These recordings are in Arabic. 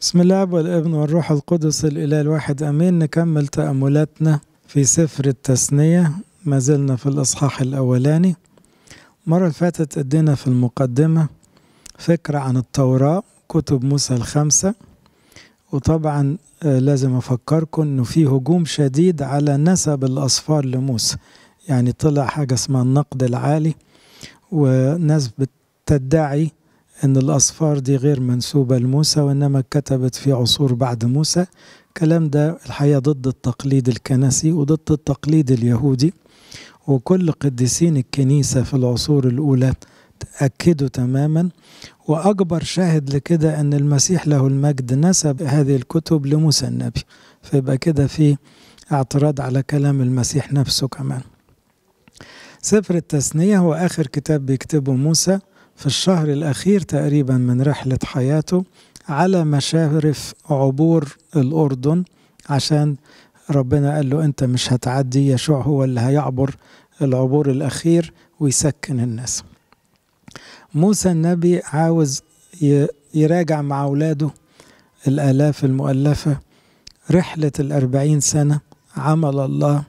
بسم الله والابن والروح القدس الإله الواحد أمين نكمل تأملاتنا في سفر التثنية ما زلنا في الإصحاح الأولاني المرة اللي فاتت أدينا في المقدمة فكرة عن التوراة كتب موسى الخمسة وطبعا آه، لازم أفكركم إنه في هجوم شديد على نسب الأصفار لموسى يعني طلع حاجة اسمها النقد العالي وناس بتدعي أن الأصفار دي غير منسوبة لموسى وإنما كتبت في عصور بعد موسى الكلام ده الحقيقة ضد التقليد الكنسي وضد التقليد اليهودي وكل قديسين الكنيسة في العصور الأولى تأكدوا تماما وأكبر شاهد لكده أن المسيح له المجد نسب هذه الكتب لموسى النبي فيبقى كده في اعتراض على كلام المسيح نفسه كمان سفر التثنية هو آخر كتاب بيكتبه موسى في الشهر الأخير تقريبا من رحلة حياته على مشارف عبور الأردن عشان ربنا قال له أنت مش هتعدي يشوع هو اللي هيعبر العبور الأخير ويسكن الناس موسى النبي عاوز يراجع مع أولاده الآلاف المؤلفة رحلة الأربعين سنة عمل الله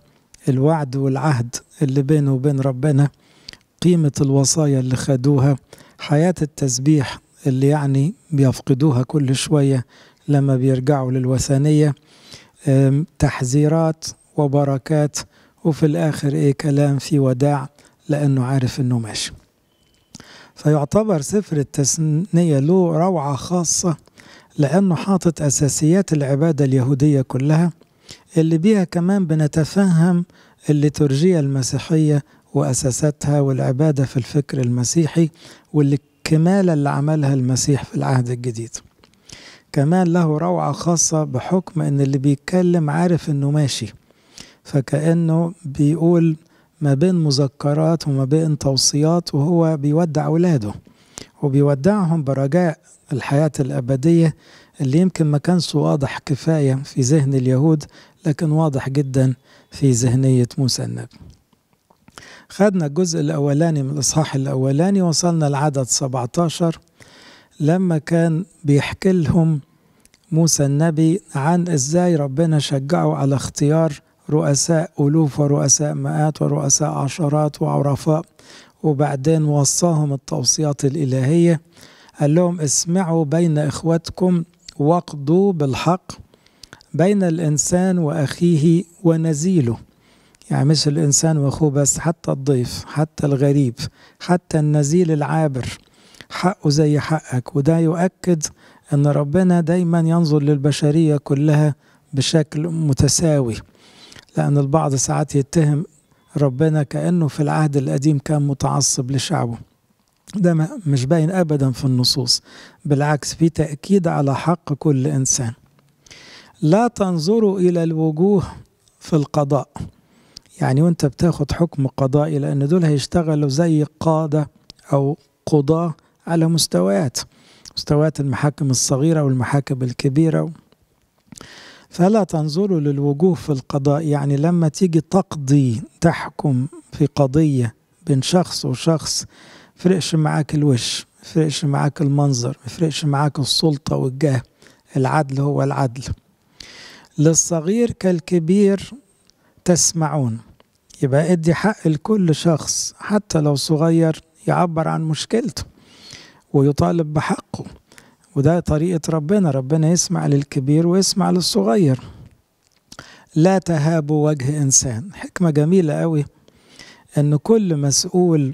الوعد والعهد اللي بينه وبين ربنا قيمة الوصايا اللي خدوها حياة التسبيح اللي يعني بيفقدوها كل شوية لما بيرجعوا للوثنية تحذيرات وبركات وفي الآخر إيه كلام في وداع لأنه عارف أنه ماشي فيعتبر سفر التثنية له روعة خاصة لأنه حاطط أساسيات العبادة اليهودية كلها اللي بيها كمان بنتفهم الليتورجية المسيحية واساساتها والعبادة في الفكر المسيحي والكمال اللي عملها المسيح في العهد الجديد كمان له روعة خاصة بحكم أن اللي بيتكلم عارف أنه ماشي فكأنه بيقول ما بين مذكرات وما بين توصيات وهو بيودع أولاده وبيودعهم برجاء الحياة الأبدية اللي يمكن ما كانش واضح كفاية في ذهن اليهود لكن واضح جدا في ذهنية موسى النبي خدنا الجزء الأولاني من الإصحاح الأولاني وصلنا لعدد 17 لما كان بيحكي لهم موسى النبي عن إزاي ربنا شجعه على اختيار رؤساء ألوف ورؤساء مئات ورؤساء عشرات وعرفاء وبعدين وصاهم التوصيات الإلهية قال لهم اسمعوا بين إخوتكم واقضوا بالحق بين الإنسان وأخيه ونزيله يعني مش الإنسان وأخوه بس حتى الضيف حتى الغريب حتى النزيل العابر حقه زي حقك وده يؤكد أن ربنا دايما ينظر للبشرية كلها بشكل متساوي لأن البعض ساعات يتهم ربنا كأنه في العهد القديم كان متعصب لشعبه ده مش باين أبدا في النصوص بالعكس في تأكيد على حق كل إنسان لا تنظروا إلى الوجوه في القضاء يعني وانت بتاخد حكم قضائي لان دول هيشتغلوا زي قادة او قضاة على مستويات مستويات المحاكم الصغيرة والمحاكم الكبيرة فلا تنظروا للوجوه في القضاء يعني لما تيجي تقضي تحكم في قضية بين شخص وشخص فرقش معاك الوش فرقش معاك المنظر فرقش معاك السلطة والجاه العدل هو العدل للصغير كالكبير تسمعون يبقى ادي حق لكل شخص حتى لو صغير يعبر عن مشكلته ويطالب بحقه وده طريقة ربنا ربنا يسمع للكبير ويسمع للصغير لا تهابوا وجه إنسان حكمة جميلة قوي أن كل مسؤول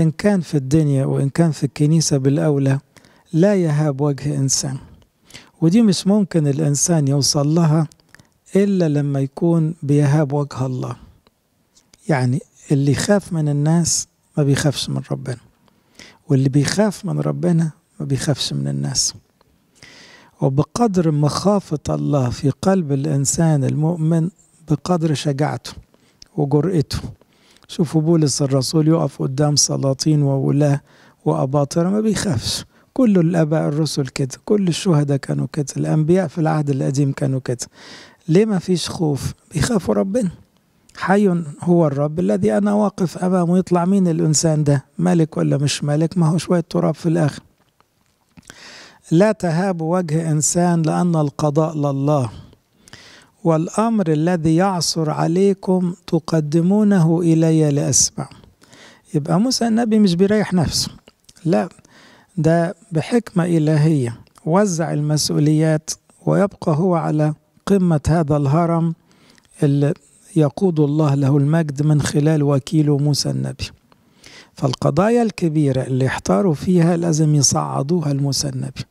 إن كان في الدنيا وإن كان في الكنيسة بالأولى لا يهاب وجه إنسان ودي مش ممكن الإنسان يوصل لها إلا لما يكون بيهاب وجه الله يعني اللي يخاف من الناس ما بيخافش من ربنا واللي بيخاف من ربنا ما بيخافش من الناس وبقدر مخافة الله في قلب الإنسان المؤمن بقدر شجاعته وجرأته شوفوا بولس الرسول يقف قدام سلاطين وولاة وأباطرة ما بيخافش كل الآباء الرسل كده كل الشهداء كانوا كده الأنبياء في العهد القديم كانوا كده ليه ما فيش خوف بيخافوا ربنا حي هو الرب الذي أنا واقف أمامه يطلع مين الإنسان ده ملك ولا مش ملك ما هو شوية تراب في الآخر لا تهاب وجه إنسان لأن القضاء لله والأمر الذي يعصر عليكم تقدمونه إلي لأسمع يبقى موسى النبي مش بيريح نفسه لا ده بحكمة إلهية وزع المسؤوليات ويبقى هو على قمة هذا الهرم اللي يقود الله له المجد من خلال وكيله موسى النبي فالقضايا الكبيرة اللي احتاروا فيها لازم يصعدوها لموسى النبي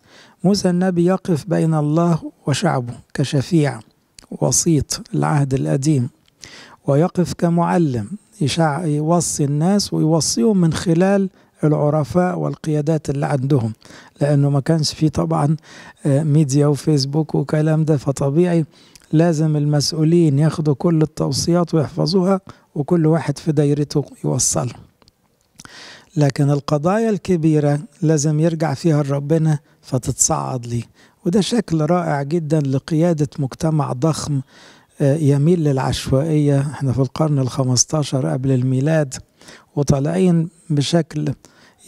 موسى النبي يقف بين الله وشعبه كشفيع وسيط العهد القديم ويقف كمعلم يشع يوصي الناس ويوصيهم من خلال العرفاء والقيادات اللي عندهم لأنه ما كانش فيه طبعا آه، ميديا وفيسبوك وكلام ده فطبيعي لازم المسؤولين ياخدوا كل التوصيات ويحفظوها وكل واحد في دايرته يوصل لكن القضايا الكبيرة لازم يرجع فيها لربنا فتتصعد ليه وده شكل رائع جدا لقيادة مجتمع ضخم آه، يميل للعشوائية احنا في القرن الخمستاشر قبل الميلاد وطالعين بشكل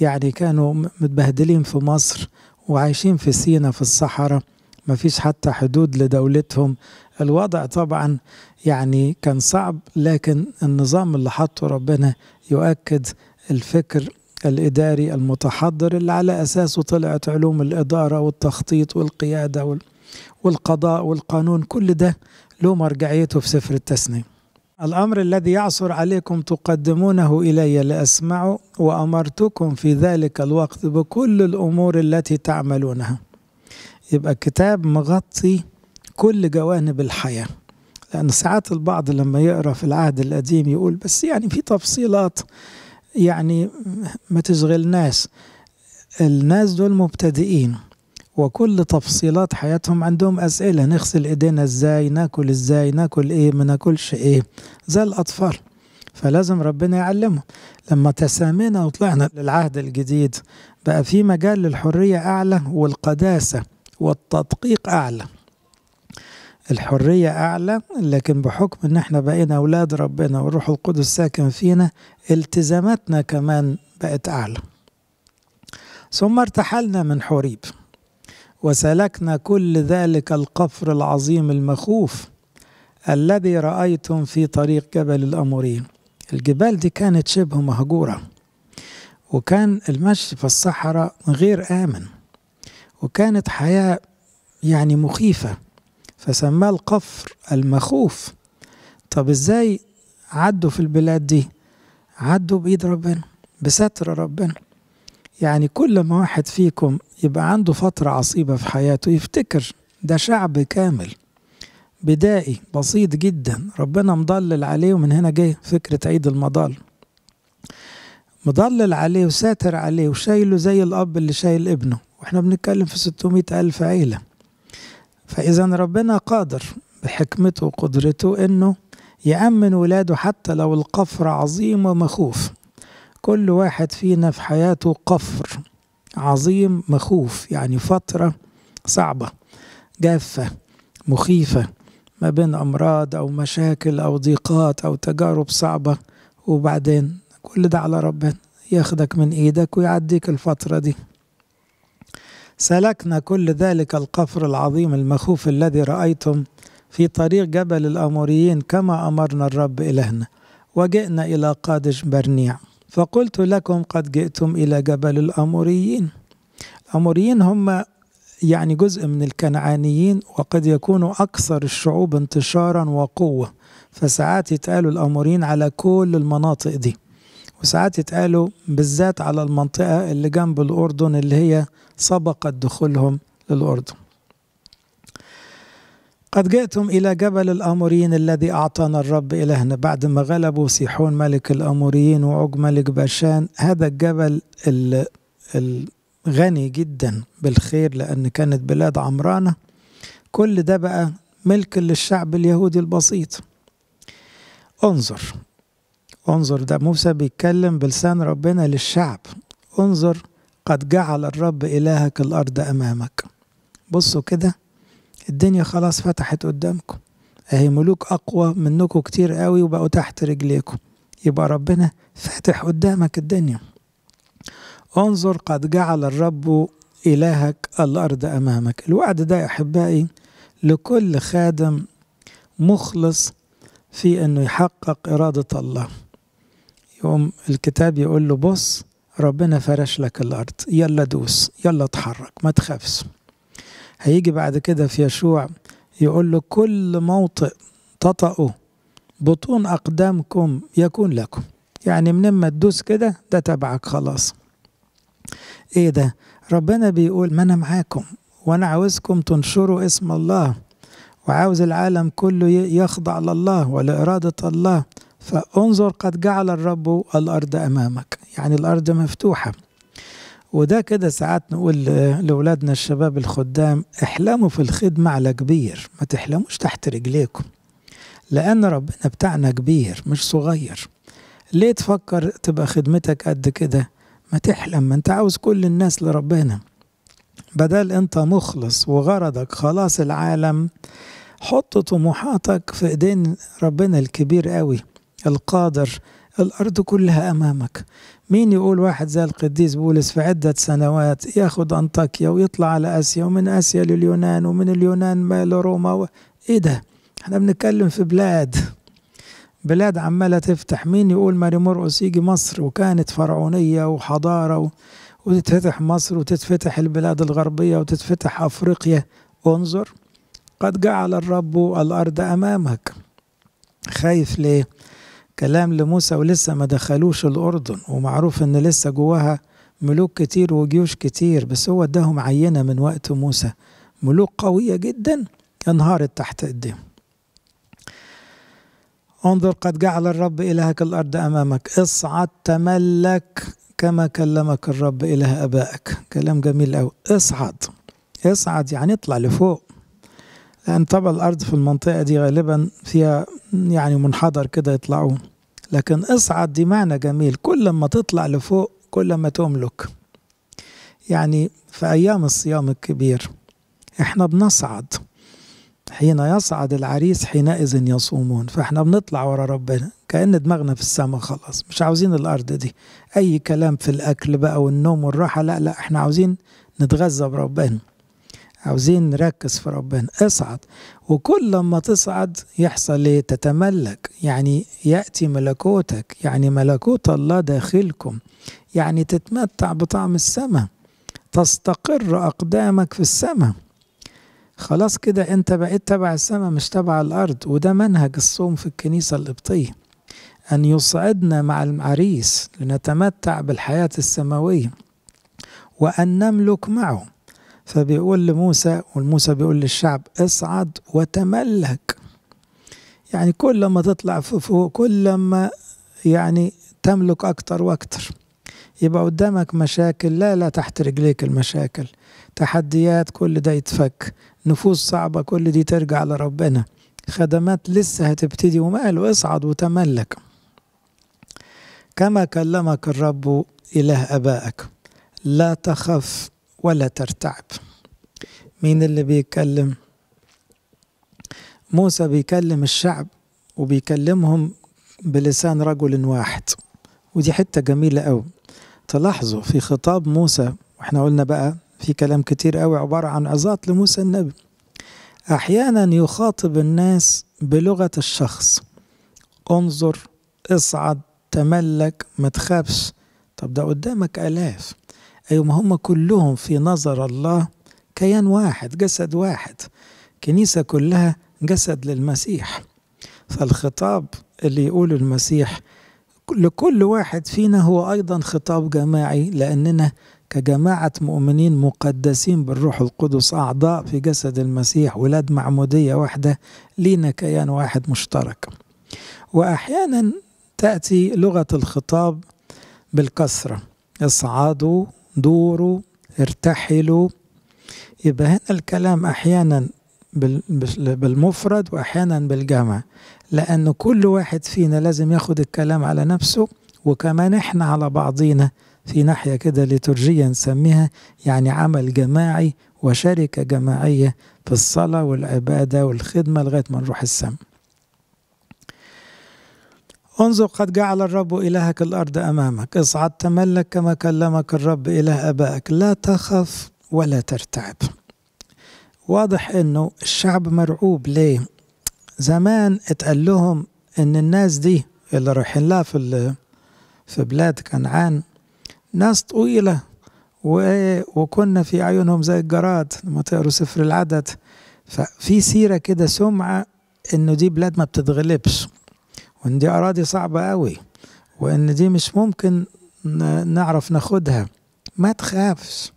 يعني كانوا متبهدلين في مصر وعايشين في سينا في الصحراء مفيش حتى حدود لدولتهم الوضع طبعا يعني كان صعب لكن النظام اللي حطه ربنا يؤكد الفكر الإداري المتحضر اللي على أساسه طلعت علوم الإدارة والتخطيط والقيادة والقضاء والقانون كل ده له مرجعيته في سفر التسنيم الأمر الذي يعصر عليكم تقدمونه إلي لأسمعه وأمرتكم في ذلك الوقت بكل الأمور التي تعملونها يبقى كتاب مغطي كل جوانب الحياه لأن ساعات البعض لما يقرأ في العهد القديم يقول بس يعني في تفصيلات يعني ما تشغلناش الناس دول مبتدئين وكل تفصيلات حياتهم عندهم أسئلة نغسل إيدينا إزاي ناكل إزاي ناكل إيه ما ناكلش إيه زي الأطفال فلازم ربنا يعلمه لما تسامينا وطلعنا للعهد الجديد بقى في مجال للحرية أعلى والقداسة والتدقيق أعلى الحرية أعلى لكن بحكم إن إحنا بقينا أولاد ربنا والروح القدس ساكن فينا التزاماتنا كمان بقت أعلى ثم ارتحلنا من حوريب وسلكنا كل ذلك القفر العظيم المخوف الذي رأيتم في طريق جبل الأمورين الجبال دي كانت شبه مهجورة وكان المشي في الصحراء غير آمن وكانت حياة يعني مخيفة فسماه القفر المخوف طب ازاي عدوا في البلاد دي عدوا بإيد ربنا بستر ربنا يعني كل ما واحد فيكم يبقى عنده فترة عصيبة في حياته يفتكر ده شعب كامل بدائي بسيط جدا ربنا مضلل عليه ومن هنا جاي فكرة عيد المضال مضلل عليه وساتر عليه وشايله زي الأب اللي شايل ابنه واحنا بنتكلم في 600 ألف عيلة فإذا ربنا قادر بحكمته وقدرته إنه يأمن ولاده حتى لو القفر عظيم ومخوف كل واحد فينا في حياته قفر عظيم مخوف يعني فترة صعبة جافة مخيفة ما بين أمراض أو مشاكل أو ضيقات أو تجارب صعبة وبعدين كل ده على ربنا ياخدك من إيدك ويعديك الفترة دي سلكنا كل ذلك القفر العظيم المخوف الذي رأيتم في طريق جبل الأموريين كما أمرنا الرب إلهنا وجئنا إلى قادش برنيع فقلت لكم قد جئتم إلى جبل الأموريين الأموريين هم يعني جزء من الكنعانيين وقد يكونوا أكثر الشعوب انتشارا وقوة فساعات يتقالوا الأموريين على كل المناطق دي وساعات يتقالوا بالذات على المنطقة اللي جنب الأردن اللي هي سبقت دخولهم للأردن قد جئتم إلى جبل الأموريين الذي أعطانا الرب إلهنا بعد ما غلبوا سيحون ملك الأموريين وعوج ملك باشان هذا الجبل الغني جدا بالخير لأن كانت بلاد عمرانة كل ده بقى ملك للشعب اليهودي البسيط انظر انظر ده موسى بيتكلم بلسان ربنا للشعب انظر قد جعل الرب إلهك الأرض أمامك بصوا كده الدنيا خلاص فتحت قدامكم اهي ملوك أقوى منكم كتير قوي وبقوا تحت رجليكم يبقى ربنا فاتح قدامك الدنيا انظر قد جعل الرب إلهك الأرض أمامك الوعد ده يا أحبائي لكل خادم مخلص في أنه يحقق إرادة الله يقوم الكتاب يقول له بص ربنا فرش لك الأرض يلا دوس يلا اتحرك ما تخافش هيجي بعد كده في يشوع يقول له كل موطئ تطأه بطون أقدامكم يكون لكم يعني من ما تدوس كده ده تبعك خلاص ايه ده ربنا بيقول ما انا معاكم وانا عاوزكم تنشروا اسم الله وعاوز العالم كله يخضع لله ولإرادة الله فانظر قد جعل الرب الارض امامك يعني الارض مفتوحه وده كده ساعات نقول لاولادنا الشباب الخدام احلموا في الخدمه على كبير ما تحلموش تحت رجليكم لان ربنا بتاعنا كبير مش صغير ليه تفكر تبقى خدمتك قد كده ما تحلم ما انت عاوز كل الناس لربنا بدل انت مخلص وغرضك خلاص العالم حط طموحاتك في ايدين ربنا الكبير قوي القادر الأرض كلها أمامك مين يقول واحد زي القديس بولس في عدة سنوات ياخد أنطاكيا ويطلع على آسيا ومن آسيا لليونان ومن اليونان لروما و... إيه ده احنا بنتكلم في بلاد بلاد عمالة تفتح مين يقول ماري مرقس يجي مصر وكانت فرعونية وحضارة و... وتتفتح مصر وتتفتح البلاد الغربية وتتفتح أفريقيا انظر قد جعل الرب الأرض أمامك خايف ليه كلام لموسى ولسه ما دخلوش الأردن ومعروف إن لسه جواها ملوك كتير وجيوش كتير بس هو اداهم عينة من وقت موسى ملوك قوية جدا انهارت تحت ايديهم انظر قد جعل الرب إلهك الأرض أمامك اصعد تملك كما كلمك الرب إله أبائك كلام جميل أوي اصعد اصعد يعني اطلع لفوق لأن طبع الأرض في المنطقة دي غالبا فيها يعني منحدر كده يطلعوا لكن اصعد دي معنى جميل كل ما تطلع لفوق كل ما تملك يعني في أيام الصيام الكبير احنا بنصعد حين يصعد العريس حينئذ يصومون فاحنا بنطلع ورا ربنا كأن دماغنا في السماء خلاص مش عاوزين الأرض دي أي كلام في الأكل بقى والنوم والراحة لا لا احنا عاوزين نتغذى بربنا عاوزين نركز في ربنا اصعد وكل لما تصعد يحصل ايه تتملك يعني يأتي ملكوتك يعني ملكوت الله داخلكم يعني تتمتع بطعم السماء تستقر أقدامك في السماء خلاص كده انت بقيت تبع السماء مش تبع الأرض وده منهج الصوم في الكنيسة القبطية أن يصعدنا مع العريس لنتمتع بالحياة السماوية وأن نملك معه فبيقول لموسى والموسى بيقول للشعب اصعد وتملك يعني كل ما تطلع فوق كل ما يعني تملك أكتر وأكتر يبقى قدامك مشاكل لا لا تحت رجليك المشاكل تحديات كل ده يتفك نفوس صعبة كل دي ترجع لربنا خدمات لسه هتبتدي وما قالوا اصعد وتملك كما كلمك الرب إله أبائك لا تخف ولا ترتعب مين اللي بيتكلم موسى بيكلم الشعب وبيكلمهم بلسان رجل واحد ودي حتة جميلة أوي تلاحظوا في خطاب موسى واحنا قلنا بقى في كلام كتير أوي عبارة عن عظات لموسى النبي أحيانا يخاطب الناس بلغة الشخص انظر اصعد تملك ما تخافش طب ده قدامك آلاف أيوة ما هم كلهم في نظر الله كيان واحد جسد واحد كنيسة كلها جسد للمسيح فالخطاب اللي يقوله المسيح لكل واحد فينا هو أيضا خطاب جماعي لأننا كجماعة مؤمنين مقدسين بالروح القدس أعضاء في جسد المسيح ولاد معمودية واحدة لينا كيان واحد مشترك وأحيانا تأتي لغة الخطاب بالكثرة اصعدوا دوروا ارتحلوا يبقى هنا الكلام أحيانا بالمفرد وأحيانا بالجمع لأن كل واحد فينا لازم ياخد الكلام على نفسه وكمان احنا على بعضينا في ناحية كده ليتورجية نسميها يعني عمل جماعي وشركة جماعية في الصلاة والعبادة والخدمة لغاية ما نروح السماء انظر قد جعل الرب إلهك الأرض أمامك اصعد تملك كما كلمك الرب إله أبائك لا تخف ولا ترتعب واضح انه الشعب مرعوب ليه زمان اتقال لهم ان الناس دي اللي رايحين لها في في بلاد كنعان ناس طويله وكنا في عيونهم زي الجراد لما تقروا سفر العدد ففي سيره كده سمعه انه دي بلاد ما بتتغلبش وإن دي أراضي صعبة قوي وإن دي مش ممكن نعرف ناخدها ما تخافش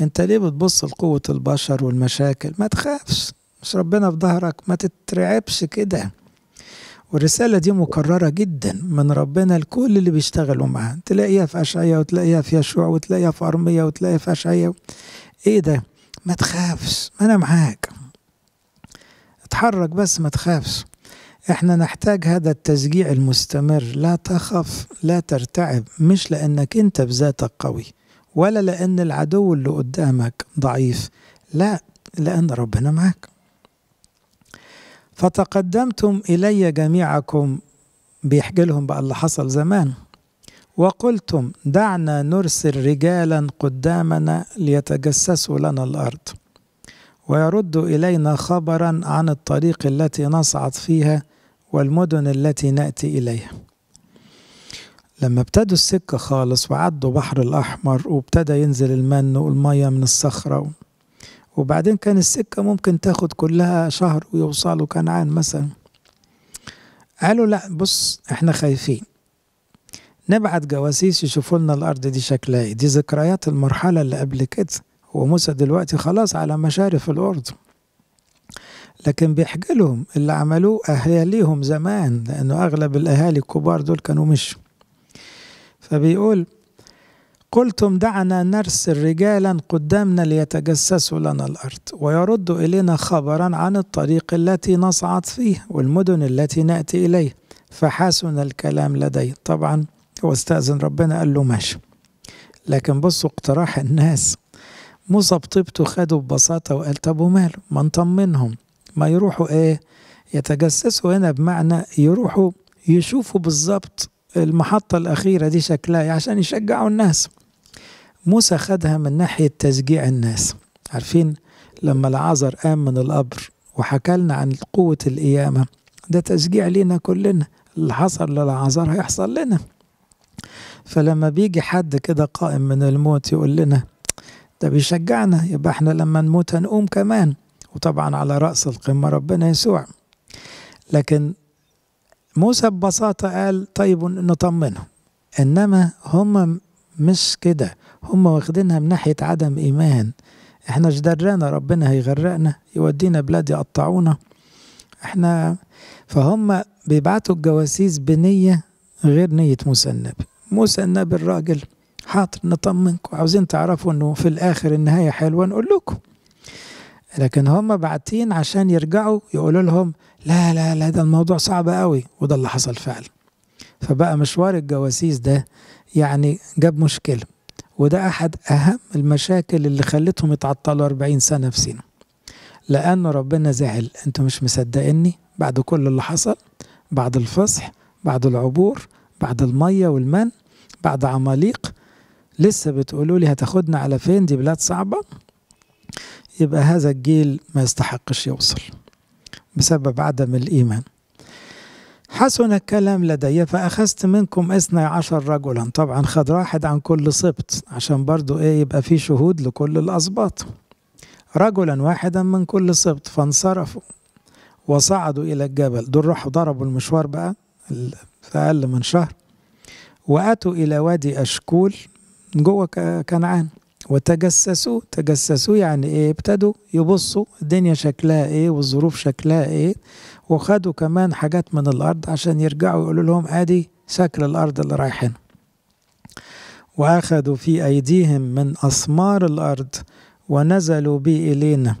انت ليه بتبص لقوة البشر والمشاكل ما تخافش مش ربنا في ظهرك ما تترعبش كده والرسالة دي مكررة جدا من ربنا لكل اللي بيشتغلوا معاه تلاقيها في أشعية وتلاقيها في يشوع وتلاقيها في أرمية وتلاقيها في أشعية و... إيه ده ما تخافش ما أنا معاك اتحرك بس ما تخافش احنا نحتاج هذا التشجيع المستمر لا تخف لا ترتعب مش لانك انت بذاتك قوي ولا لان العدو اللي قدامك ضعيف لا لان ربنا معك فتقدمتم الي جميعكم بيحكي لهم بقى اللي حصل زمان وقلتم دعنا نرسل رجالا قدامنا ليتجسسوا لنا الارض ويرد الينا خبرا عن الطريق التي نصعد فيها والمدن التي نأتي إليها لما ابتدوا السكة خالص وعدوا بحر الأحمر وابتدى ينزل المن والمية من الصخرة وبعدين كان السكة ممكن تاخد كلها شهر ويوصلوا كنعان مثلا قالوا لا بص احنا خايفين نبعت جواسيس يشوفوا لنا الأرض دي شكلها ايه دي ذكريات المرحلة اللي قبل كده وموسى دلوقتي خلاص على مشارف الأردن لكن بيحكي لهم اللي عملوه أهاليهم زمان لأنه أغلب الأهالي الكبار دول كانوا مشوا فبيقول قلتم دعنا نرسل رجالا قدامنا ليتجسسوا لنا الأرض ويردوا إلينا خبرا عن الطريق التي نصعد فيه والمدن التي نأتي إليه فحسن الكلام لدي طبعا هو استأذن ربنا قال له ماشي لكن بصوا اقتراح الناس موسى بطيبته خده ببساطة وقال طب وماله ما نطمنهم ما يروحوا ايه يتجسسوا هنا بمعنى يروحوا يشوفوا بالظبط المحطة الأخيرة دي شكلها إيه، عشان يشجعوا الناس موسى خدها من ناحية تشجيع الناس عارفين لما العذر قام من القبر وحكى لنا عن قوة القيامة ده تشجيع لينا كلنا اللي حصل للعذر هيحصل لنا فلما بيجي حد كده قائم من الموت يقول لنا ده بيشجعنا يبقى احنا لما نموت هنقوم كمان وطبعا على رأس القمة ربنا يسوع لكن موسى ببساطة قال طيب نطمنهم إنما هم مش كده هم واخدينها من ناحية عدم إيمان احنا جدرانا ربنا هيغرقنا يودينا بلاد يقطعونا احنا فهم بيبعتوا الجواسيس بنية غير نية موسى النبي موسى النبي الراجل حاضر نطمنكم عاوزين تعرفوا انه في الاخر النهاية حلوة نقول لكم لكن هم باعتين عشان يرجعوا يقولوا لهم لا لا لا ده الموضوع صعب قوي وده اللي حصل فعلا فبقى مشوار الجواسيس ده يعني جاب مشكلة وده أحد أهم المشاكل اللي خلتهم يتعطلوا 40 سنة في سينا لأنه ربنا زعل أنتوا مش مصدقني بعد كل اللي حصل بعد الفصح بعد العبور بعد المية والمن بعد عماليق لسه بتقولوا لي هتاخدنا على فين دي بلاد صعبة يبقى هذا الجيل ما يستحقش يوصل بسبب عدم الإيمان حسن الكلام لدي فأخذت منكم اثني عشر رجلا طبعا خد واحد عن كل سبط عشان برضو ايه يبقى في شهود لكل الأسباط رجلا واحدا من كل سبط فانصرفوا وصعدوا إلى الجبل دول راحوا ضربوا المشوار بقى في أقل من شهر وأتوا إلى وادي أشكول جوه كنعان وتجسسوا تجسسوا يعني ايه ابتدوا يبصوا الدنيا شكلها ايه والظروف شكلها ايه وخدوا كمان حاجات من الارض عشان يرجعوا يقولوا لهم ادي شكل الارض اللي رايحينها واخذوا في ايديهم من اثمار الارض ونزلوا بي الينا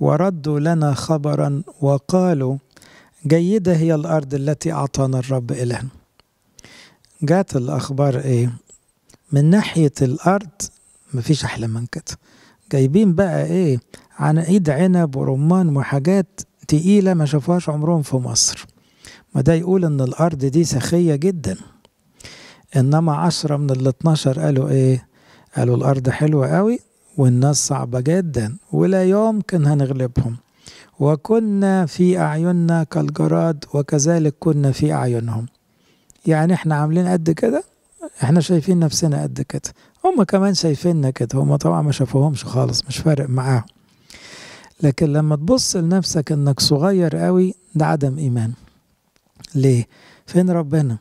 وردوا لنا خبرا وقالوا جيده هي الارض التي اعطانا الرب الهنا جات الاخبار ايه من ناحيه الارض مفيش احلى من كده جايبين بقى ايه عيد عنب ورمان وحاجات تقيله ما شافوهاش عمرهم في مصر ما ده يقول ان الارض دي سخيه جدا انما عشرة من ال 12 قالوا ايه قالوا الارض حلوه قوي والناس صعبه جدا ولا يمكن هنغلبهم وكنا في اعيننا كالجراد وكذلك كنا في اعينهم يعني احنا عاملين قد كده احنا شايفين نفسنا قد كده هم كمان شايفيننا كده هم طبعا ما شافوهمش خالص مش فارق معاهم لكن لما تبص لنفسك انك صغير قوي ده عدم ايمان ليه فين ربنا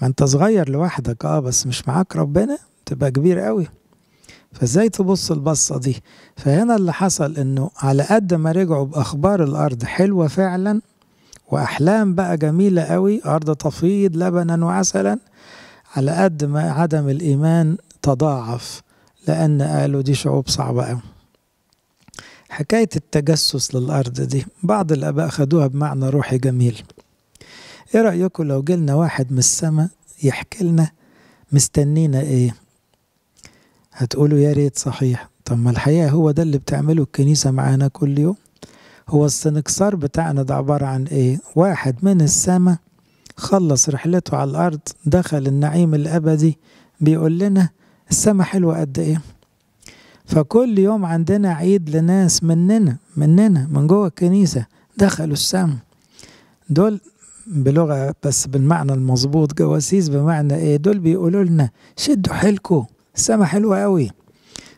ما انت صغير لوحدك اه بس مش معاك ربنا تبقى كبير قوي فازاي تبص البصة دي فهنا اللي حصل انه على قد ما رجعوا باخبار الارض حلوة فعلا واحلام بقى جميلة قوي ارض تفيض لبنا وعسلا على قد ما عدم الايمان تضاعف لأن قالوا دي شعوب صعبة أوي حكاية التجسس للأرض دي بعض الآباء خدوها بمعنى روحي جميل إيه رأيكم لو جيلنا واحد من السماء يحكي لنا مستنينا إيه هتقولوا يا ريت صحيح طب ما الحقيقة هو ده اللي بتعمله الكنيسة معانا كل يوم هو السنكسار بتاعنا ده عبارة عن إيه واحد من السماء خلص رحلته على الأرض دخل النعيم الأبدي بيقول لنا السما حلوة قد إيه فكل يوم عندنا عيد لناس مننا مننا من جوه الكنيسة دخلوا السما دول بلغة بس بالمعنى المظبوط جواسيس بمعنى إيه دول بيقولوا لنا شدوا حيلكم السما حلوة قوي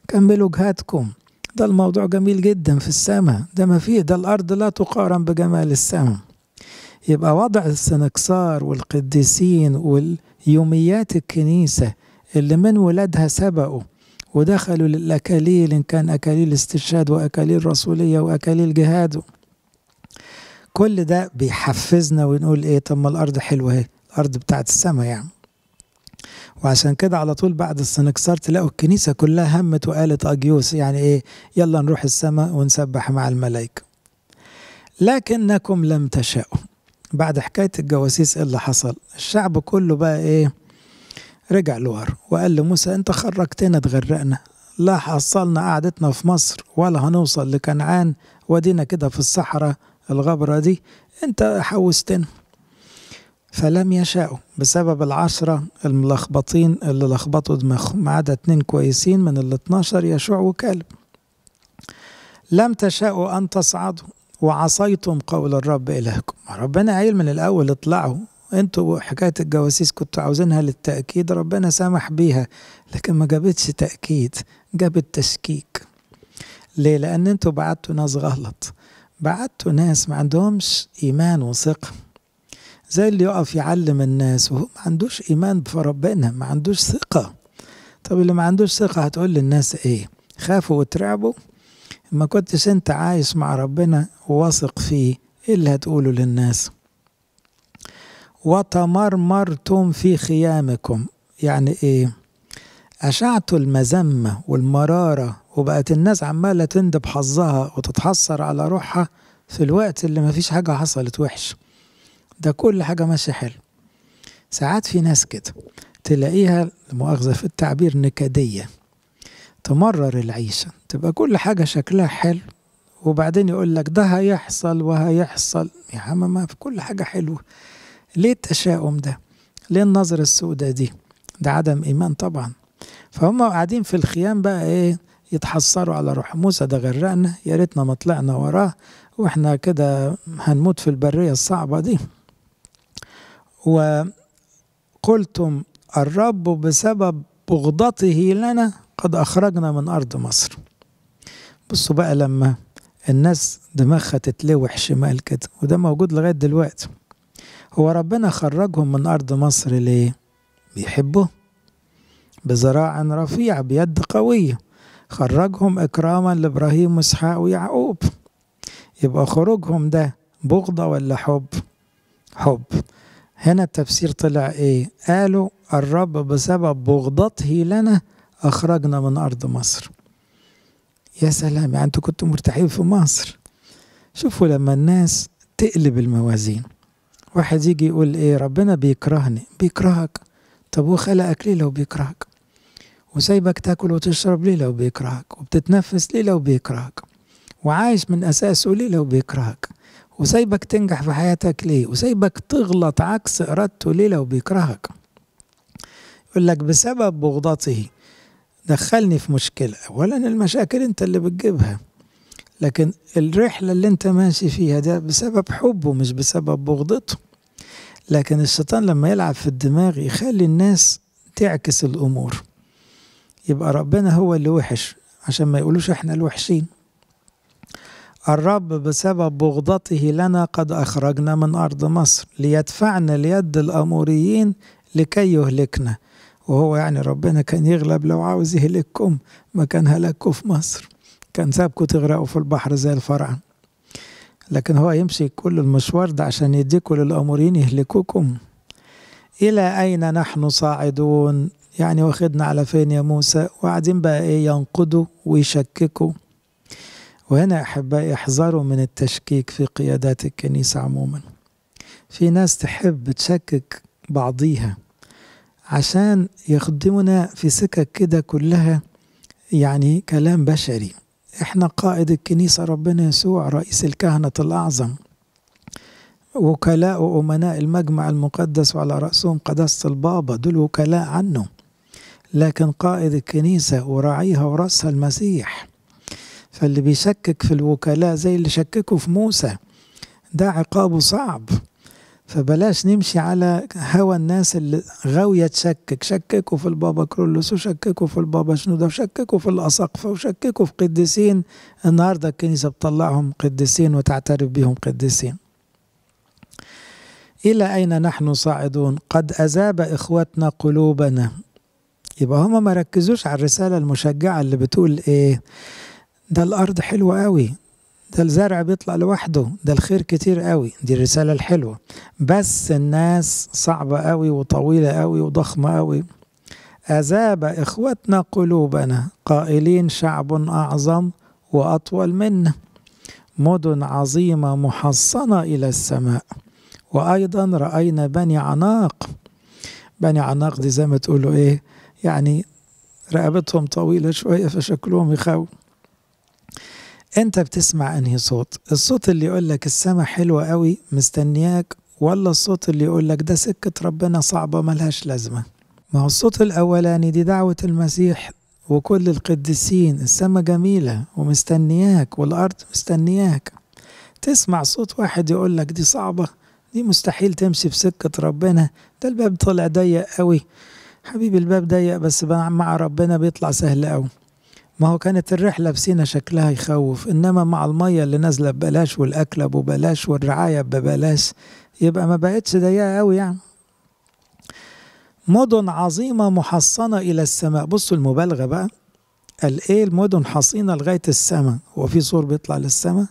كملوا جهاتكم ده الموضوع جميل جدا في السماء ده ما فيه ده الأرض لا تقارن بجمال السماء يبقى وضع السنكسار والقديسين واليوميات الكنيسة اللي من ولادها سبقوا ودخلوا للأكاليل إن كان أكاليل استشهاد وأكاليل رسولية وأكاليل جهاد كل ده بيحفزنا ونقول إيه طب ما الأرض حلوة إيه الأرض بتاعت السماء يعني وعشان كده على طول بعد السنكسار تلاقوا الكنيسة كلها همت وقالت أجيوس يعني إيه يلا نروح السماء ونسبح مع الملائكة لكنكم لم تشاءوا بعد حكاية الجواسيس إيه اللي حصل الشعب كله بقى إيه رجع لوهر وقال لموسى انت خرجتنا تغرقنا لا حصلنا قعدتنا في مصر ولا هنوصل لكنعان ودينا كده في الصحراء الغبرة دي انت حوستنا فلم يشاءوا بسبب العشرة الملخبطين اللي لخبطوا دماغهم ما عدا اتنين كويسين من ال 12 يشوع وكالب لم تشاءوا أن تصعدوا وعصيتم قول الرب إلهكم ربنا قايل من الأول اطلعوا انتوا حكايه الجواسيس كنتوا عاوزينها للتاكيد ربنا سمح بيها لكن ما جابتش تاكيد جابت تشكيك ليه لان انتوا بعتوا ناس غلط بعتوا ناس ما عندهمش ايمان وثقه زي اللي يقف يعلم الناس وهو ما عندوش ايمان في ربنا ما عندوش ثقه طب اللي ما عندوش ثقه هتقول للناس ايه خافوا وترعبوا ما كنتش انت عايش مع ربنا وواثق فيه ايه اللي هتقوله للناس وتمرمرتم في خيامكم يعني ايه أشعت المذمة والمرارة وبقت الناس عمالة تندب حظها وتتحسر على روحها في الوقت اللي مفيش حاجة حصلت وحش ده كل حاجة ماشية حلو ساعات في ناس كده تلاقيها مؤاخذة في التعبير نكدية تمرر العيشة تبقى كل حاجة شكلها حلو وبعدين يقول لك ده هيحصل وهيحصل يا عم ما في كل حاجة حلوة ليه التشاؤم ده ليه النظر السوداء دي ده عدم إيمان طبعا فهم قاعدين في الخيام بقى إيه يتحسروا على روح موسى ده غرقنا يا ريتنا ما طلعنا وراه واحنا كده هنموت في البرية الصعبة دي وقلتم الرب بسبب بغضته لنا قد أخرجنا من أرض مصر بصوا بقى لما الناس دماغها تتلوح شمال كده وده موجود لغاية دلوقتي هو ربنا خرجهم من أرض مصر ليه؟ بيحبوه بذراع رفيع بيد قوية خرجهم إكراما لإبراهيم وإسحاق ويعقوب يبقى خروجهم ده بغضة ولا حب؟ حب هنا التفسير طلع إيه؟ قالوا الرب بسبب بغضته لنا أخرجنا من أرض مصر يا سلام يعني أنتوا كنتوا مرتاحين في مصر شوفوا لما الناس تقلب الموازين واحد يجي يقول ايه ربنا بيكرهني بيكرهك طب هو خلقك ليه لو بيكرهك وسايبك تاكل وتشرب ليه لو بيكرهك وبتتنفس ليه لو بيكرهك وعايش من اساسه ليه لو بيكرهك وسايبك تنجح في حياتك ليه وسايبك تغلط عكس ارادته ليه لو بيكرهك يقول لك بسبب بغضته دخلني في مشكله اولا المشاكل انت اللي بتجيبها لكن الرحلة اللي انت ماشي فيها ده بسبب حبه مش بسبب بغضته لكن الشيطان لما يلعب في الدماغ يخلي الناس تعكس الأمور يبقى ربنا هو اللي وحش عشان ما يقولوش احنا الوحشين الرب بسبب بغضته لنا قد أخرجنا من أرض مصر ليدفعنا ليد الأموريين لكي يهلكنا وهو يعني ربنا كان يغلب لو عاوز يهلككم ما كان هلكوا في مصر كان سابكوا تغرقوا في البحر زي الفرعن لكن هو يمشي كل المشوار ده عشان يديكوا للأمورين يهلكوكم إلى أين نحن صاعدون يعني واخدنا على فين يا موسى وقاعدين بقى إيه ينقدوا ويشككوا وهنا أحبائي احذروا من التشكيك في قيادات الكنيسة عموما في ناس تحب تشكك بعضيها عشان يخدمنا في سكك كده كلها يعني كلام بشري احنا قائد الكنيسة ربنا يسوع رئيس الكهنة الأعظم وكلاء وأمناء المجمع المقدس وعلى رأسهم قداسة البابا دول وكلاء عنه لكن قائد الكنيسة وراعيها ورأسها المسيح فاللي بيشكك في الوكلاء زي اللي شككوا في موسى ده عقابه صعب فبلاش نمشي على هوى الناس اللي غاوية تشكك شككوا في البابا كرولوس وشككوا في البابا شنودة وشككوا في الأساقفة وشككوا في قديسين النهاردة الكنيسة بتطلعهم قديسين وتعترف بهم قديسين إلى أين نحن صاعدون قد أذاب إخوتنا قلوبنا يبقى هما ما ركزوش على الرسالة المشجعة اللي بتقول إيه ده الأرض حلوة قوي ده الزرع بيطلع لوحده ده الخير كتير قوي دي الرسالة الحلوة بس الناس صعبة قوي وطويلة قوي وضخمة قوي أذاب إخوتنا قلوبنا قائلين شعب أعظم وأطول منا مدن عظيمة محصنة إلى السماء وأيضا رأينا بني عناق بني عناق دي زي ما تقولوا إيه يعني رقبتهم طويلة شوية فشكلهم يخوف انت بتسمع انهي صوت الصوت اللي يقولك السما حلوة قوي مستنياك ولا الصوت اللي يقولك ده سكة ربنا صعبة ملهاش لازمة ما هو الصوت الأولاني دي دعوة المسيح وكل القديسين السما جميلة ومستنياك والأرض مستنياك تسمع صوت واحد يقولك دي صعبة دي مستحيل تمشي في سكة ربنا ده الباب طلع ضيق قوي حبيبي الباب ضيق بس مع ربنا بيطلع سهل قوي ما هو كانت الرحلة بسينا شكلها يخوف إنما مع المية اللي نازلة ببلاش والأكلة ببلاش والرعاية ببلاش يبقى ما بقتش ضيقة أوي يعني مدن عظيمة محصنة إلى السماء بصوا المبالغة بقى قال إيه المدن حصينة لغاية السماء هو في سور بيطلع للسماء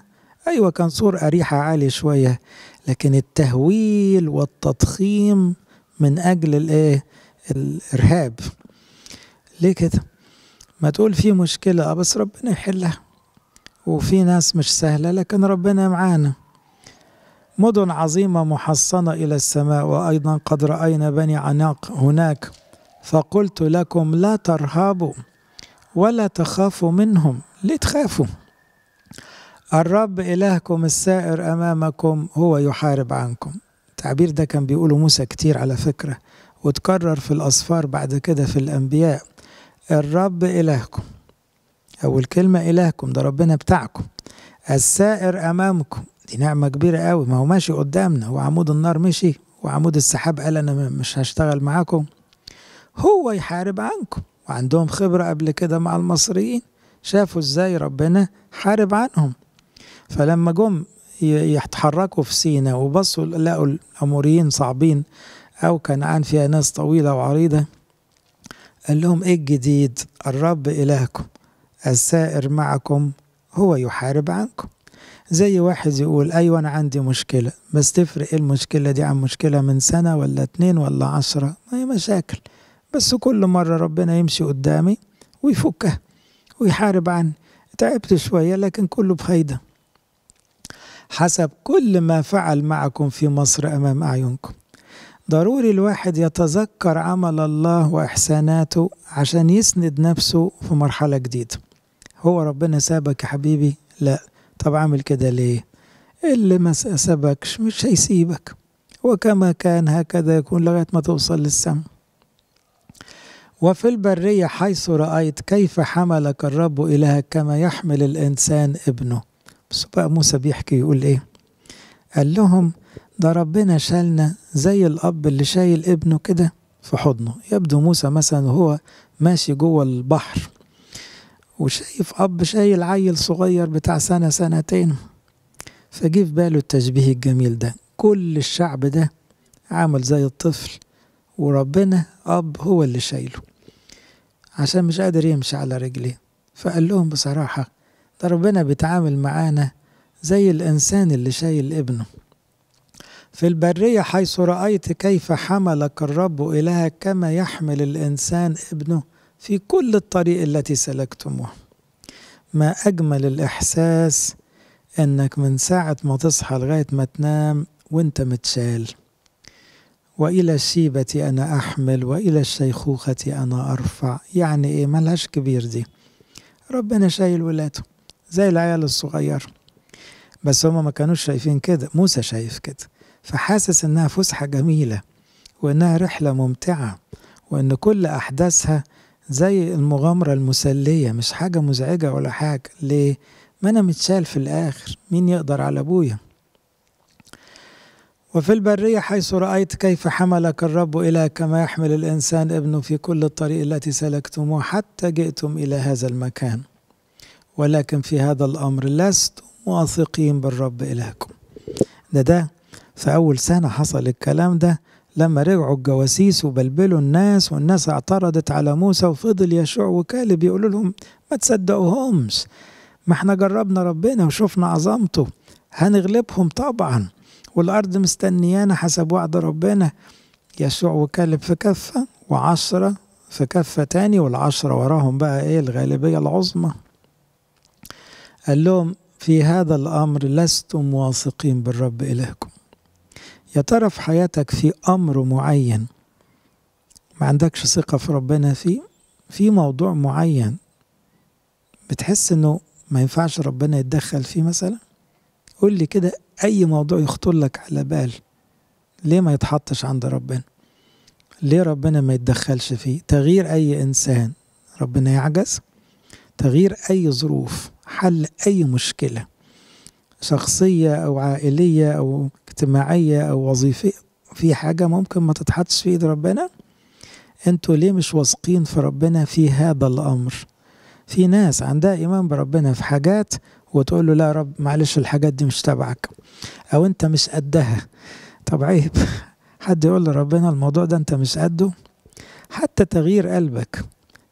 أيوة كان سور أريحة عالي شوية لكن التهويل والتضخيم من أجل الإيه الإرهاب ليه كده ما تقول في مشكلة آه، بس ربنا يحلها وفي ناس مش سهلة لكن ربنا معانا مدن عظيمة محصنة إلى السماء وأيضا قد رأينا بني عناق هناك فقلت لكم لا ترهبوا ولا تخافوا منهم ليه تخافوا الرب إلهكم السائر أمامكم هو يحارب عنكم التعبير ده كان بيقوله موسى كتير على فكرة وتكرر في الأسفار بعد كده في الأنبياء الرب إلهكم أول كلمة إلهكم ده ربنا بتاعكم السائر أمامكم دي نعمة كبيرة قوي ما هو ماشي قدامنا وعمود النار مشي وعمود السحاب قال أنا مش هشتغل معاكم هو يحارب عنكم وعندهم خبرة قبل كده مع المصريين شافوا ازاي ربنا حارب عنهم فلما جم يتحركوا في سينا وبصوا لقوا الأموريين صعبين أو كنعان فيها ناس طويلة وعريضة قال لهم ايه الجديد الرب إلهكم السائر معكم هو يحارب عنكم زي واحد يقول أيوة أنا عندي مشكلة بس تفرق إيه المشكلة دي عن مشكلة من سنة ولا اتنين ولا عشرة ما هي مشاكل بس كل مرة ربنا يمشي قدامي ويفكها ويحارب عني تعبت شوية لكن كله بفايدة حسب كل ما فعل معكم في مصر أمام أعينكم ضروري الواحد يتذكر عمل الله وإحساناته عشان يسند نفسه في مرحلة جديدة هو ربنا سابك يا حبيبي لا طب عامل كده ليه اللي ما سابكش مش هيسيبك وكما كان هكذا يكون لغاية ما توصل للسماء وفي البرية حيث رأيت كيف حملك الرب إلهك كما يحمل الإنسان ابنه بس بقى موسى بيحكي يقول إيه قال لهم ده ربنا شالنا زي الأب اللي شايل ابنه كده في حضنه يبدو موسى مثلا وهو ماشي جوه البحر وشايف أب شايل عيل صغير بتاع سنة سنتين فجه في باله التشبيه الجميل ده كل الشعب ده عامل زي الطفل وربنا أب هو اللي شايله عشان مش قادر يمشي على رجليه فقال لهم بصراحة ده ربنا بيتعامل معانا زي الإنسان اللي شايل ابنه في البرية حيث رأيت كيف حملك الرب إلهك كما يحمل الإنسان ابنه في كل الطريق التي سلكتموها ما أجمل الإحساس إنك من ساعة ما تصحى لغاية ما تنام وإنت متشال وإلى الشيبة أنا أحمل وإلى الشيخوخة أنا أرفع يعني إيه ملهاش كبير دي ربنا شايل ولاده زي العيال الصغير بس هما ما كانوش شايفين كده موسى شايف كده فحاسس انها فسحه جميله وانها رحله ممتعه وان كل احداثها زي المغامره المسليه مش حاجه مزعجه ولا حاجه ليه ما انا متشال في الاخر مين يقدر على ابويا وفي البرية حيث رأيت كيف حملك الرب إلى كما يحمل الإنسان ابنه في كل الطريق التي سلكتموه حتى جئتم إلى هذا المكان ولكن في هذا الأمر لست واثقين بالرب إلهكم ده ده في أول سنة حصل الكلام ده لما رجعوا الجواسيس وبلبلوا الناس والناس اعترضت على موسى وفضل يشوع وكالب يقولوا لهم ما تصدقوهمش ما احنا جربنا ربنا وشفنا عظمته هنغلبهم طبعا والأرض مستنيانا حسب وعد ربنا يشوع وكالب في كفة وعشرة في كفة تاني والعشرة وراهم بقى ايه الغالبية العظمى قال لهم في هذا الأمر لستم واثقين بالرب إلهكم يا ترى في حياتك في أمر معين ما عندكش ثقة في ربنا فيه في موضوع معين بتحس إنه ما ينفعش ربنا يتدخل فيه مثلا قول لي كده أي موضوع يخطر لك على بال ليه ما يتحطش عند ربنا ليه ربنا ما يتدخلش فيه تغيير أي إنسان ربنا يعجز تغيير أي ظروف حل أي مشكلة شخصية أو عائلية أو اجتماعية أو وظيفية في حاجة ممكن ما تتحطش في إيد ربنا أنتوا ليه مش واثقين في ربنا في هذا الأمر في ناس عندها إيمان بربنا في حاجات وتقول له لا رب معلش الحاجات دي مش تبعك أو أنت مش قدها طب عيب حد يقول لربنا الموضوع ده أنت مش قده حتى تغيير قلبك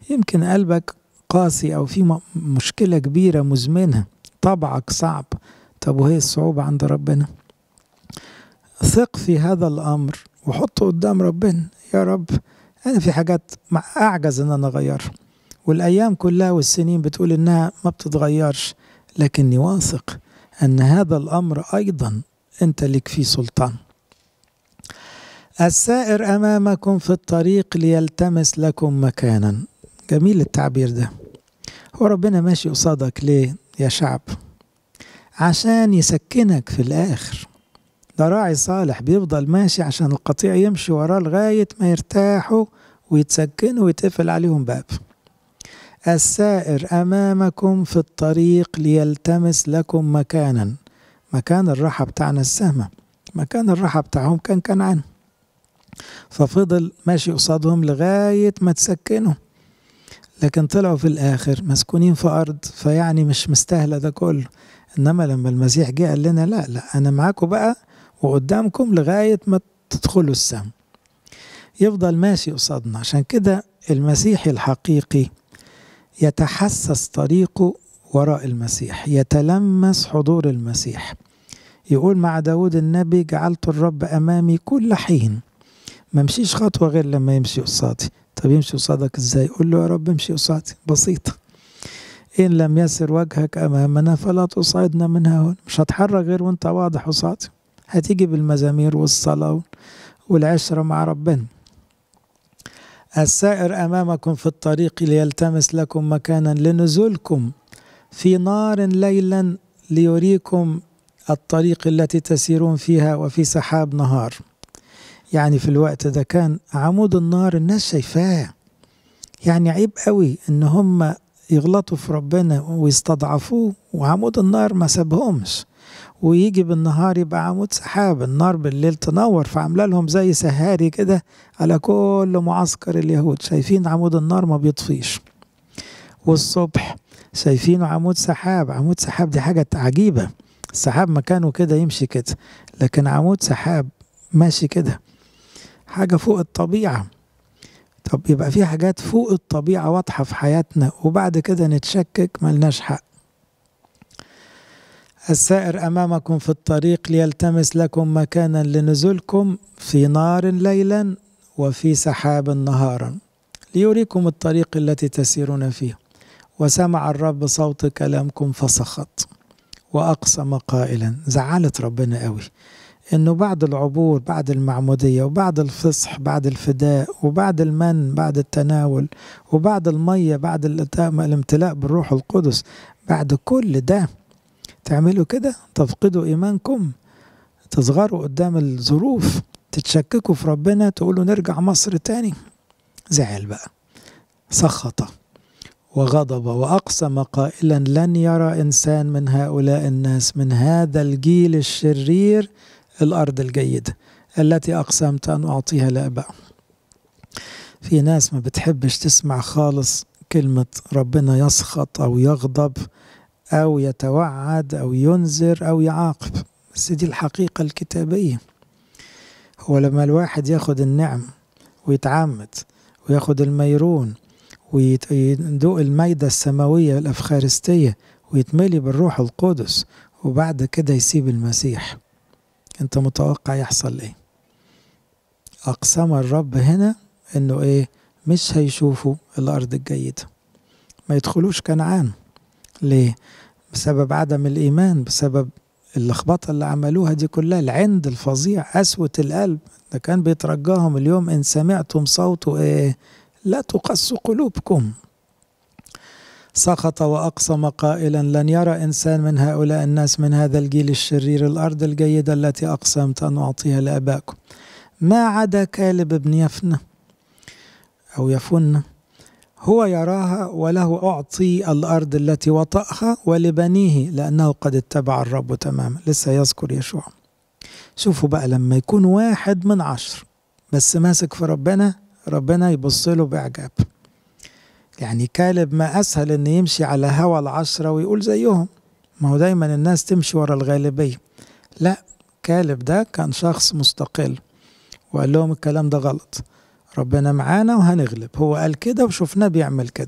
يمكن قلبك قاسي أو في مشكلة كبيرة مزمنة طبعك صعب طب وهي الصعوبة عند ربنا ثق في هذا الأمر وحطه قدام ربنا يا رب أنا في حاجات أعجز إن أنا أغيرها والأيام كلها والسنين بتقول إنها ما بتتغيرش لكني واثق أن هذا الأمر أيضا أنت لك فيه سلطان السائر أمامكم في الطريق ليلتمس لكم مكانا جميل التعبير ده هو ربنا ماشي قصادك ليه يا شعب عشان يسكنك في الآخر لراعي صالح بيفضل ماشي عشان القطيع يمشي وراه لغاية ما يرتاحوا ويتسكنوا ويتقفل عليهم باب السائر أمامكم في الطريق ليلتمس لكم مكانا مكان الراحة بتاعنا السهمة مكان الراحة بتاعهم كان كنعان ففضل ماشي قصادهم لغاية ما تسكنوا لكن طلعوا في الآخر مسكونين في أرض فيعني مش مستاهلة ده كله إنما لما المسيح جه قال لنا لا لا أنا معاكم بقى وقدامكم لغاية ما تدخلوا السم يفضل ماشي قصادنا عشان كده المسيحي الحقيقي يتحسس طريقه وراء المسيح يتلمس حضور المسيح يقول مع داود النبي جعلت الرب أمامي كل حين ما مشيش خطوة غير لما يمشي قصادي طب يمشي قصادك ازاي قول له يا رب امشي قصادي بسيطة إن لم يسر وجهك أمامنا فلا تصعدنا من هون مش هتحرك غير وانت واضح قصادي هتيجي بالمزامير والصلاة والعشرة مع ربنا السائر أمامكم في الطريق ليلتمس لكم مكانا لنزولكم في نار ليلا ليريكم الطريق التي تسيرون فيها وفي سحاب نهار يعني في الوقت ده كان عمود النار الناس شايفاه يعني عيب قوي ان هم يغلطوا في ربنا ويستضعفوه وعمود النار ما سابهمش ويجي بالنهار يبقى عمود سحاب النار بالليل تنور فعامله لهم زي سهاري كده على كل معسكر اليهود شايفين عمود النار ما بيطفيش والصبح شايفين عمود سحاب عمود سحاب دي حاجة عجيبة السحاب مكانه كده يمشي كده لكن عمود سحاب ماشي كده حاجة فوق الطبيعة طب يبقى في حاجات فوق الطبيعة واضحة في حياتنا وبعد كده نتشكك ملناش حق السائر أمامكم في الطريق ليلتمس لكم مكانا لنزلكم في نار ليلا وفي سحاب نهارا ليريكم الطريق التي تسيرون فيها وسمع الرب صوت كلامكم فسخط وأقسم قائلا زعلت ربنا قوي انه بعد العبور بعد المعموديه وبعد الفصح بعد الفداء وبعد المن بعد التناول وبعد الميه بعد الامتلاء بالروح القدس بعد كل ده تعملوا كده تفقدوا إيمانكم تصغروا قدام الظروف تتشككوا في ربنا تقولوا نرجع مصر تاني زعل بقى سخط وغضب وأقسم قائلا لن يرى إنسان من هؤلاء الناس من هذا الجيل الشرير الأرض الجيدة التي أقسمت أن أعطيها لأباء في ناس ما بتحبش تسمع خالص كلمة ربنا يسخط أو يغضب أو يتوعد أو ينذر أو يعاقب بس دي الحقيقة الكتابية هو لما الواحد ياخد النعم ويتعمد وياخد الميرون ويدوق المايدة السماوية الأفخارستية ويتملي بالروح القدس وبعد كده يسيب المسيح انت متوقع يحصل ايه أقسم الرب هنا انه ايه مش هيشوفوا الأرض الجيدة ما يدخلوش كنعان ليه بسبب عدم الإيمان بسبب اللخبطة اللي عملوها دي كلها العند الفظيع قسوة القلب ده كان بيترجاهم اليوم إن سمعتم صوته إيه لا تقس قلوبكم سخط وأقسم قائلا لن يرى إنسان من هؤلاء الناس من هذا الجيل الشرير الأرض الجيدة التي أقسمت أن أعطيها لآبائكم ما عدا كالب بن يفنه أو يفنه هو يراها وله أعطي الأرض التي وطأها ولبنيه لأنه قد اتبع الرب تماما لسه يذكر يشوع شوفوا بقى لما يكون واحد من عشر بس ماسك في ربنا ربنا يبص له بإعجاب يعني كالب ما أسهل إن يمشي على هوى العشرة ويقول زيهم ما هو دايما الناس تمشي ورا الغالبية لا كالب ده كان شخص مستقل وقال لهم الكلام ده غلط ربنا معانا وهنغلب هو قال كده وشفناه بيعمل كده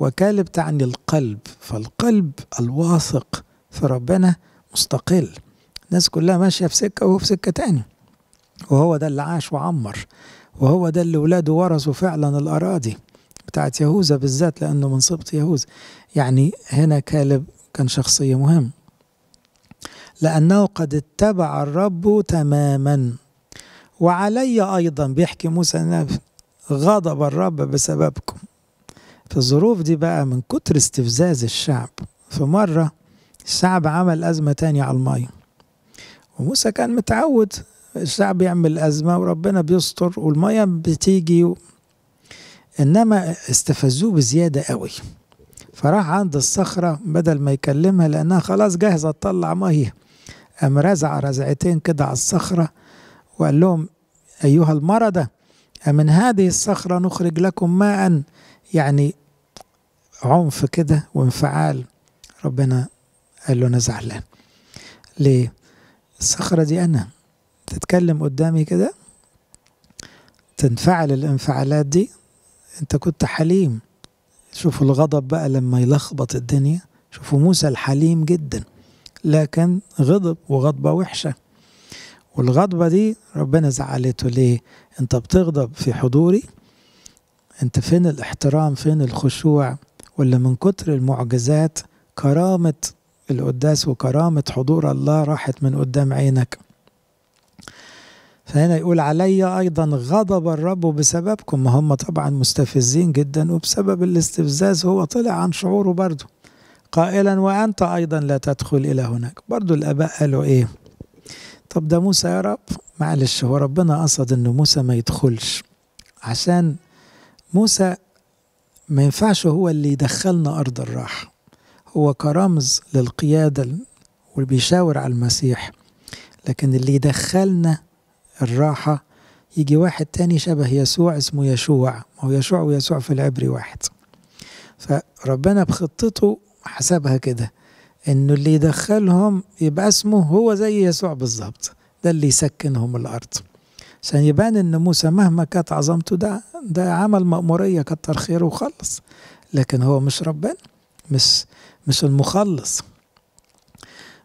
وكالب تعني القلب فالقلب الواثق في ربنا مستقل الناس كلها ماشية في سكة وهو في سكة تاني وهو ده اللي عاش وعمر وهو ده اللي ولاده ورثوا فعلا الأراضي بتاعت يهوذا بالذات لأنه من سبط يهوذا يعني هنا كالب كان شخصية مهم لأنه قد اتبع الرب تماما وعلي أيضا بيحكي موسى النبي غضب الرب بسببكم في الظروف دي بقى من كتر استفزاز الشعب في مرة الشعب عمل أزمة تانية على المية وموسى كان متعود الشعب يعمل أزمة وربنا بيستر والمية بتيجي و... إنما استفزوه بزيادة قوي فراح عند الصخرة بدل ما يكلمها لأنها خلاص جاهزة تطلع مية قام رزع رزعتين كده على الصخرة وقال لهم أيها المرضى من هذه الصخرة نخرج لكم ماء يعني عنف كده وانفعال ربنا قال له أنا زعلان ليه؟ الصخرة دي أنا تتكلم قدامي كده تنفعل الانفعالات دي أنت كنت حليم شوفوا الغضب بقى لما يلخبط الدنيا شوفوا موسى الحليم جدا لكن غضب وغضبة وحشة والغضبة دي ربنا زعلته ليه انت بتغضب في حضوري انت فين الاحترام فين الخشوع ولا من كتر المعجزات كرامة القداس وكرامة حضور الله راحت من قدام عينك فهنا يقول علي أيضا غضب الرب بسببكم ما هم طبعا مستفزين جدا وبسبب الاستفزاز هو طلع عن شعوره برضه قائلا وأنت أيضا لا تدخل إلى هناك برضه الآباء قالوا إيه طب ده موسى يا رب معلش هو ربنا قصد ان موسى ما يدخلش عشان موسى ما ينفعش هو اللي يدخلنا ارض الراحه هو كرمز للقياده واللي بيشاور على المسيح لكن اللي يدخلنا الراحه يجي واحد تاني شبه يسوع اسمه يشوع ما هو يشوع ويسوع في العبري واحد فربنا بخطته حسبها كده انه اللي يدخلهم يبقى اسمه هو زي يسوع بالظبط ده اللي يسكنهم الارض عشان يبان ان موسى مهما كانت عظمته ده ده عمل مأمورية كتر خيره وخلص لكن هو مش ربنا مش مش المخلص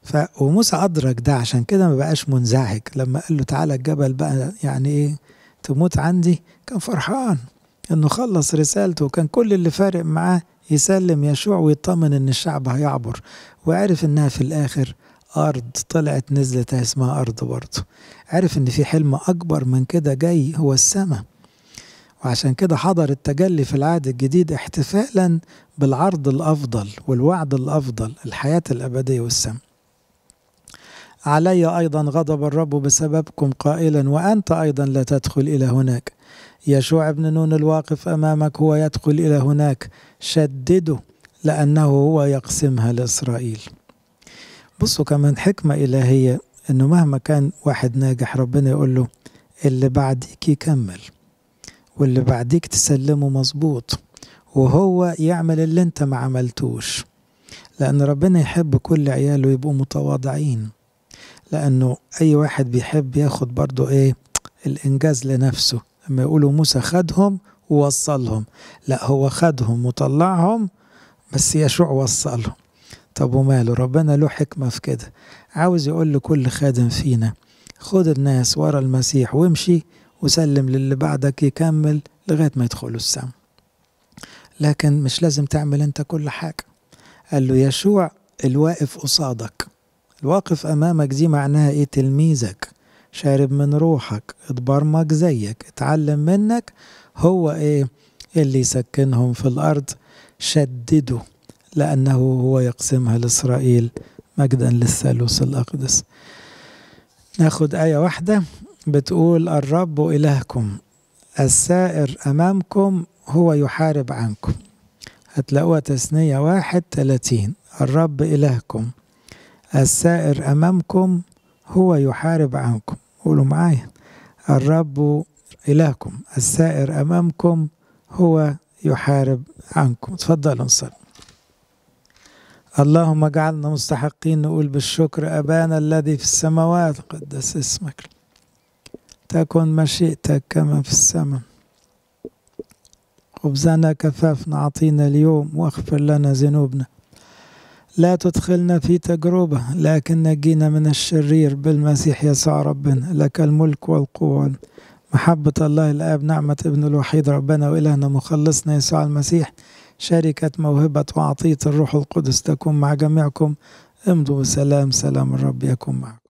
ف وموسى ادرك ده عشان كده ما بقاش منزعج لما قال له تعالى الجبل بقى يعني ايه تموت عندي كان فرحان انه خلص رسالته وكان كل اللي فارق معاه يسلم يشوع ويطمن ان الشعب هيعبر وعرف انها في الاخر ارض طلعت نزلت اسمها ارض برضه عرف ان في حلم اكبر من كده جاي هو السماء وعشان كده حضر التجلي في العهد الجديد احتفالا بالعرض الافضل والوعد الافضل الحياه الابديه والسماء علي ايضا غضب الرب بسببكم قائلا وانت ايضا لا تدخل الى هناك يشوع ابن نون الواقف امامك هو يدخل الى هناك شددوا لأنه هو يقسمها لإسرائيل بصوا كمان حكمة إلهية إنه مهما كان واحد ناجح ربنا يقول له اللي بعديك يكمل واللي بعديك تسلمه مظبوط وهو يعمل اللي انت ما عملتوش لأن ربنا يحب كل عياله يبقوا متواضعين لأنه أي واحد بيحب ياخد برضه إيه الإنجاز لنفسه لما يقولوا موسى خدهم ووصلهم لا هو خدهم وطلعهم بس يشوع وصلهم طب وماله ربنا له حكمة في كده عاوز يقول لكل خادم فينا خد الناس ورا المسيح وامشي وسلم للي بعدك يكمل لغاية ما يدخلوا السماء لكن مش لازم تعمل انت كل حاجة قال له يشوع الواقف قصادك الواقف أمامك دي معناها إيه تلميذك شارب من روحك اتبرمج زيك اتعلم منك هو ايه اللي يسكنهم في الارض شددوا لانه هو يقسمها لاسرائيل مجدا للثالوث الاقدس ناخد ايه واحده بتقول الرب الهكم السائر امامكم هو يحارب عنكم هتلاقوها تسنية واحد ثلاثين الرب إلهكم السائر أمامكم هو يحارب عنكم قولوا معايا الرب إلهكم السائر أمامكم هو يحارب عنكم تفضلوا نصلي اللهم اجعلنا مستحقين نقول بالشكر أبانا الذي في السماوات قدس اسمك تكن مشيئتك كما في السماء خبزنا كفافنا أعطينا اليوم واغفر لنا ذنوبنا لا تدخلنا في تجربة لكن نجينا من الشرير بالمسيح يسوع ربنا لك الملك والقوة محبة الله الآب نعمة ابن الوحيد ربنا وإلهنا مخلصنا يسوع المسيح شركة موهبة وعطية الروح القدس تكون مع جميعكم امضوا بسلام سلام الرب يكون معكم